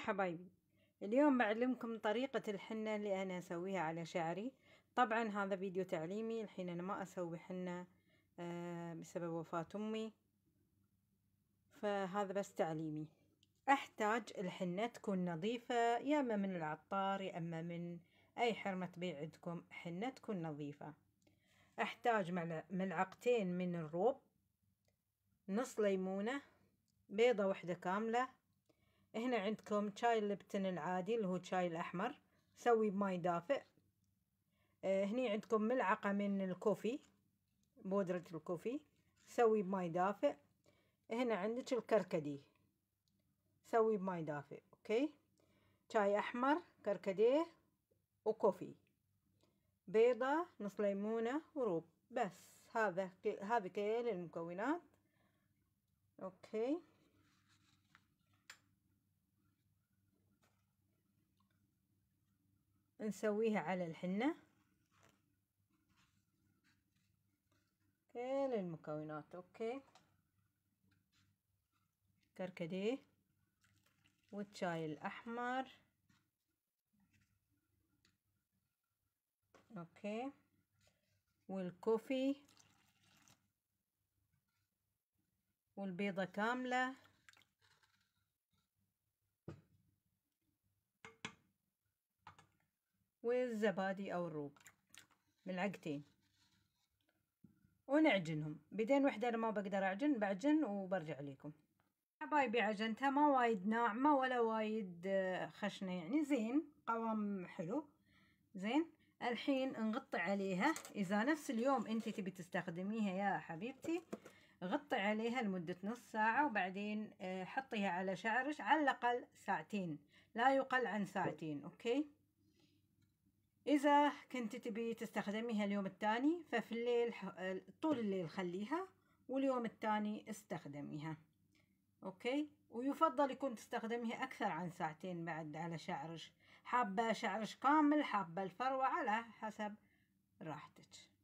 حبايبي اليوم بعلمكم طريقة الحنة اللي أنا أسويها على شعري طبعا هذا فيديو تعليمي الحين أنا ما أسوي حنة آه، بسبب وفاة أمي فهذا بس تعليمي أحتاج الحنة تكون نظيفة يا أما من العطار يا أما من أي حرمة بيع عندكم حنة تكون نظيفة أحتاج ملعقتين من الروب نص ليمونة بيضة واحدة كاملة هنا عندكم شاي لبتن العادي اللي هو شاي الأحمر سوي بماي دافئ آه هني عندكم ملعقة من الكوفي بودرة الكوفي سوي بماي دافئ هنا عندك الكركدي سوي بماي دافئ اوكي شاي أحمر كركديه وكوفي بيضة نص ليمونة وروب بس هذا هذه كل المكونات اوكي نسويها على الحنة كل المكونات اوكي كركديه والشاي الأحمر اوكي والكوفي والبيضة كاملة والزبادي أو الروب ملعقتين ونعجنهم بدين وحدة أنا ما بقدر أعجن بعجن وبرجع لكم حبايبي عجنتها ما وايد ناعمة ولا وايد آه، خشنة يعني زين قوام حلو زين الحين نغطي عليها إذا نفس اليوم أنت تبي تستخدميها يا حبيبتي غطي عليها لمدة نص ساعة وبعدين آه، حطيها على شعرك على الأقل ساعتين لا يقل عن ساعتين أوكي إذا كنت تبي تستخدميها اليوم الثاني ففي الليل آه، طول الليل خليها واليوم الثاني استخدميها أوكي ويفضل يكون تستخدميها أكثر عن ساعتين بعد على شعرش حابة شعرش كامل حابة الفروة على حسب راحتك